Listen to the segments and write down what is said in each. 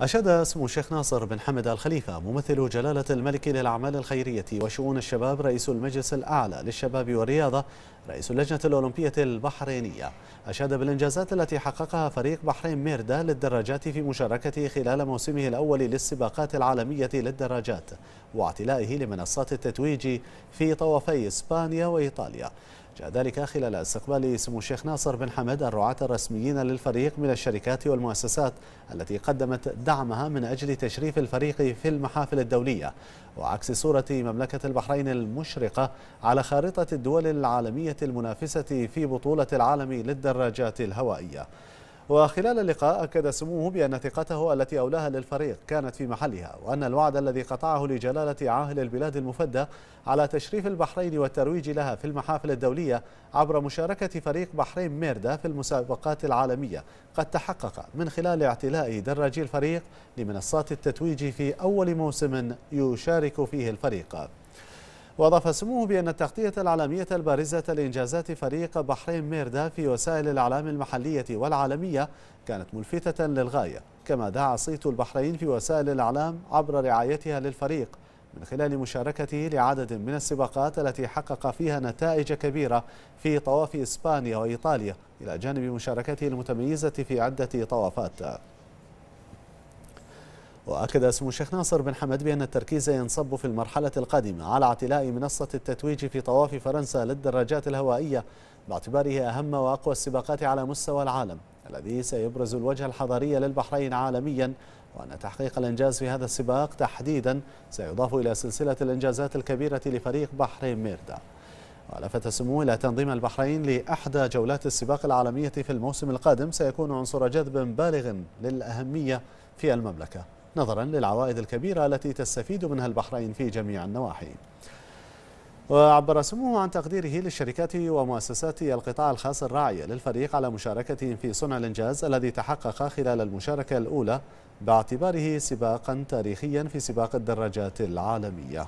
أشاد اسم الشيخ ناصر بن حمد الخليفة ممثل جلالة الملك للأعمال الخيرية وشؤون الشباب رئيس المجلس الأعلى للشباب والرياضة رئيس اللجنة الأولمبية البحرينية أشاد بالإنجازات التي حققها فريق بحرين ميردا للدراجات في مشاركته خلال موسمه الأول للسباقات العالمية للدراجات واعتلائه لمنصات التتويج في طوافي إسبانيا وإيطاليا ذلك خلال استقبال سمو الشيخ ناصر بن حمد الرعاة الرسميين للفريق من الشركات والمؤسسات التي قدمت دعمها من أجل تشريف الفريق في المحافل الدولية وعكس صورة مملكة البحرين المشرقة على خارطة الدول العالمية المنافسة في بطولة العالم للدراجات الهوائية وخلال اللقاء أكد سموه بأن ثقته التي أولاها للفريق كانت في محلها وأن الوعد الذي قطعه لجلالة عاهل البلاد المفدى على تشريف البحرين والترويج لها في المحافل الدولية عبر مشاركة فريق بحرين ميردا في المسابقات العالمية قد تحقق من خلال اعتلاء دراجي الفريق لمنصات التتويج في أول موسم يشارك فيه الفريق وأضاف سموه بأن التغطية العالمية البارزة لإنجازات فريق بحرين ميردا في وسائل الإعلام المحلية والعالمية كانت ملفتة للغاية كما دعا صيت البحرين في وسائل الإعلام عبر رعايتها للفريق من خلال مشاركته لعدد من السباقات التي حقق فيها نتائج كبيرة في طواف إسبانيا وإيطاليا إلى جانب مشاركته المتميزة في عدة طوافات وأكد اسم الشيخ ناصر بن حمد بأن التركيز ينصب في المرحلة القادمة على اعتلاء منصة التتويج في طواف فرنسا للدراجات الهوائية باعتباره أهم وأقوى السباقات على مستوى العالم الذي سيبرز الوجه الحضاري للبحرين عالميا وأن تحقيق الإنجاز في هذا السباق تحديدا سيضاف إلى سلسلة الإنجازات الكبيرة لفريق بحرين ميردا ولفت سموه إلى تنظيم البحرين لإحدى جولات السباق العالمية في الموسم القادم سيكون عنصر جذب بالغ للأهمية في المملكة نظرا للعوائد الكبيرة التي تستفيد منها البحرين في جميع النواحي وعبر سموه عن تقديره للشركات ومؤسسات القطاع الخاص الراعية للفريق على مشاركتهم في صنع الإنجاز الذي تحقق خلال المشاركة الأولى باعتباره سباقا تاريخيا في سباق الدراجات العالمية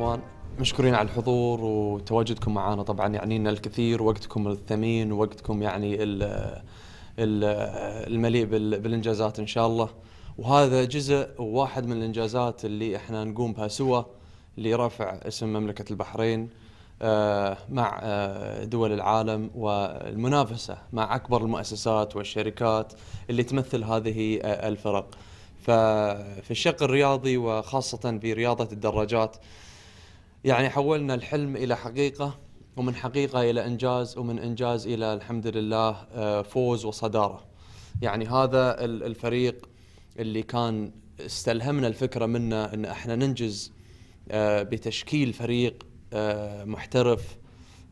الاخوان مشكورين على الحضور وتواجدكم معنا طبعا يعني لنا الكثير وقتكم الثمين وقتكم يعني الـ الـ المليء بالانجازات ان شاء الله وهذا جزء واحد من الانجازات اللي احنا نقوم بها سوا لرفع اسم مملكه البحرين آه، مع آه، دول العالم والمنافسه مع اكبر المؤسسات والشركات اللي تمثل هذه آه، الفرق ففي الشق الرياضي وخاصه في رياضه الدراجات يعني حولنا الحلم إلى حقيقة ومن حقيقة إلى إنجاز ومن إنجاز إلى الحمد لله آه، فوز وصدارة يعني هذا الفريق اللي كان استلهمنا الفكرة منه أن احنا ننجز آه، بتشكيل فريق آه، محترف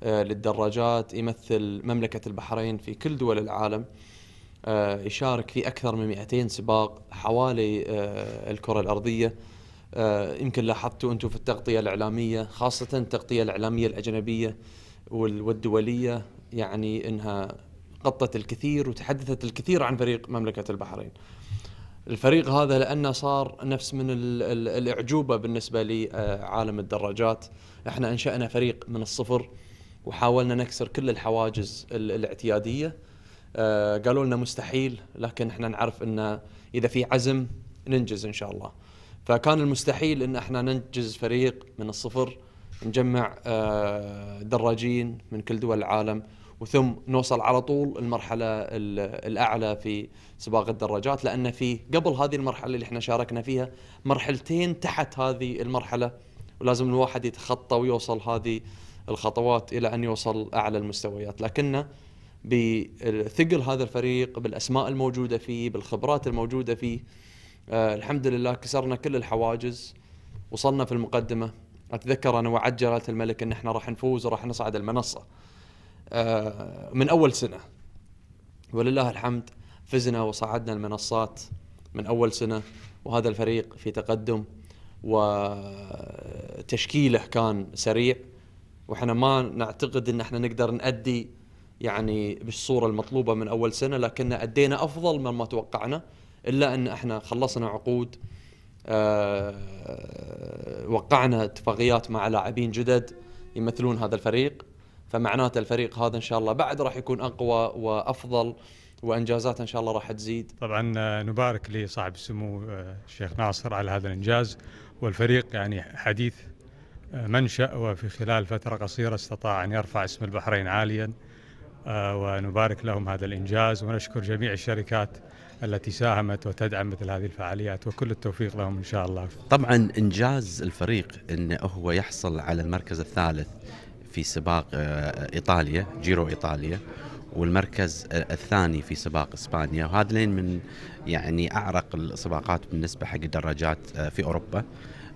للدراجات يمثل مملكة البحرين في كل دول العالم يشارك في أكثر من 200 سباق حوالي الكرة الأرضية آه، يمكن لاحظتوا انتم في التغطيه الاعلاميه خاصه التغطيه الاعلاميه الاجنبيه والدوليه يعني انها غطت الكثير وتحدثت الكثير عن فريق مملكه البحرين. الفريق هذا لانه صار نفس من الاعجوبه بالنسبه لعالم آه، الدراجات، احنا انشانا فريق من الصفر وحاولنا نكسر كل الحواجز الاعتياديه. آه، قالوا لنا مستحيل لكن احنا نعرف انه اذا في عزم ننجز ان شاء الله. فكان المستحيل ان احنا ننجز فريق من الصفر نجمع آه، دراجين من كل دول العالم وثم نوصل على طول المرحلة الأعلى في سباق الدراجات لأن في قبل هذه المرحلة اللي احنا شاركنا فيها مرحلتين تحت هذه المرحلة ولازم الواحد يتخطى ويوصل هذه الخطوات إلى أن يوصل أعلى المستويات لكن بثقل هذا الفريق بالأسماء الموجودة فيه بالخبرات الموجودة فيه آه الحمد لله كسرنا كل الحواجز وصلنا في المقدمه اتذكر انا وعد جلاله الملك ان احنا راح نفوز وراح نصعد المنصه آه من اول سنه ولله الحمد فزنا وصعدنا المنصات من اول سنه وهذا الفريق في تقدم وتشكيله كان سريع واحنا ما نعتقد ان احنا نقدر نأدي يعني بالصوره المطلوبه من اول سنه لكن ادينا افضل مما توقعنا الا ان احنا خلصنا عقود آه، وقعنا اتفاقيات مع لاعبين جدد يمثلون هذا الفريق فمعناته الفريق هذا ان شاء الله بعد راح يكون اقوى وافضل وانجازاته ان شاء الله راح تزيد. طبعا آه، نبارك لصاحب السمو آه، الشيخ ناصر على هذا الانجاز والفريق يعني حديث منشا وفي خلال فتره قصيره استطاع ان يرفع اسم البحرين عاليا ونبارك لهم هذا الانجاز ونشكر جميع الشركات التي ساهمت وتدعم مثل هذه الفعاليات وكل التوفيق لهم ان شاء الله. طبعا انجاز الفريق انه هو يحصل على المركز الثالث في سباق آه، ايطاليا جيرو ايطاليا والمركز آه، الثاني في سباق اسبانيا وهذين من يعني اعرق السباقات بالنسبه حق الدراجات آه، في اوروبا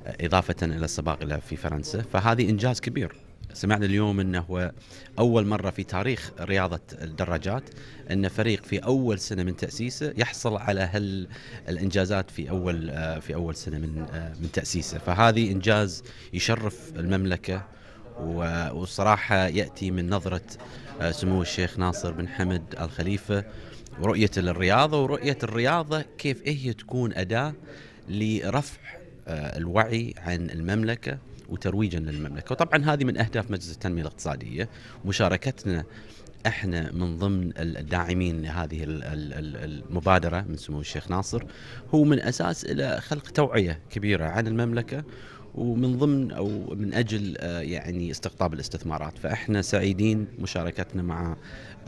اضافه الى السباق في فرنسا فهذه انجاز كبير. سمعنا اليوم انه اول مره في تاريخ رياضه الدراجات ان فريق في اول سنه من تاسيسه يحصل على هال الانجازات في اول آه، في اول سنه من آه، من تاسيسه فهذه انجاز يشرف المملكه والصراحه ياتي من نظره آه، سمو الشيخ ناصر بن حمد الخليفه ورؤيته للرياضه ورؤيه الرياضه كيف هي إيه تكون اداه لرفع الوعي عن المملكه وترويجا للمملكه وطبعا هذه من اهداف مجلس التنميه الاقتصاديه مشاركتنا احنا من ضمن الداعمين لهذه المبادره من سمو الشيخ ناصر هو من اساس الى خلق توعيه كبيره عن المملكه ومن ضمن او من اجل آه، يعني استقطاب الاستثمارات فاحنا سعيدين مشاركتنا مع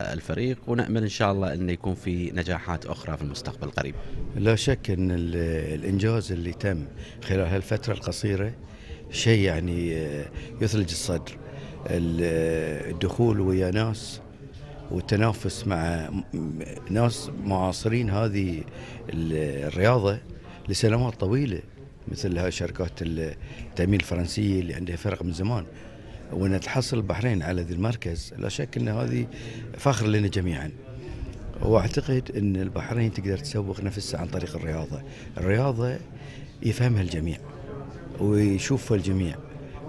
آه، الفريق ونامل ان شاء الله انه يكون في نجاحات اخرى في المستقبل القريب. لا شك ان الانجاز اللي تم خلال هالفتره القصيره شيء يعني آه، يثلج الصدر آه، الدخول ويا ناس والتنافس مع ناس معاصرين هذه الرياضه لسنوات طويله مثل هاي شركات التامين الفرنسيه اللي عندها فرق من زمان وان تحصل البحرين على ذي المركز لا شك ان هذه فخر لنا جميعا واعتقد ان البحرين تقدر تسوق نفسها عن طريق الرياضه الرياضه يفهمها الجميع ويشوفها الجميع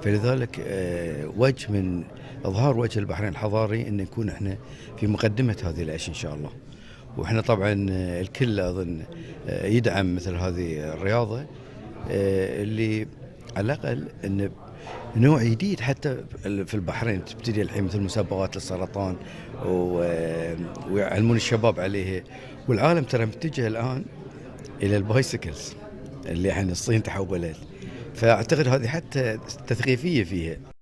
فلذلك آه، وجه من اظهار وجه البحرين الحضاري ان نكون احنا في مقدمه هذه الاشياء ان شاء الله واحنا طبعا آه، الكل اظن آه، يدعم مثل هذه الرياضه اللي على الاقل ان نوع جديد حتى في البحرين تبتدي الحين مثل مسابقات للسرطان ويعلمون الشباب عليها والعالم ترى متجه الان الى البايسكلز اللي يعني الصين تحولت فاعتقد هذه حتى تثقيفيه فيها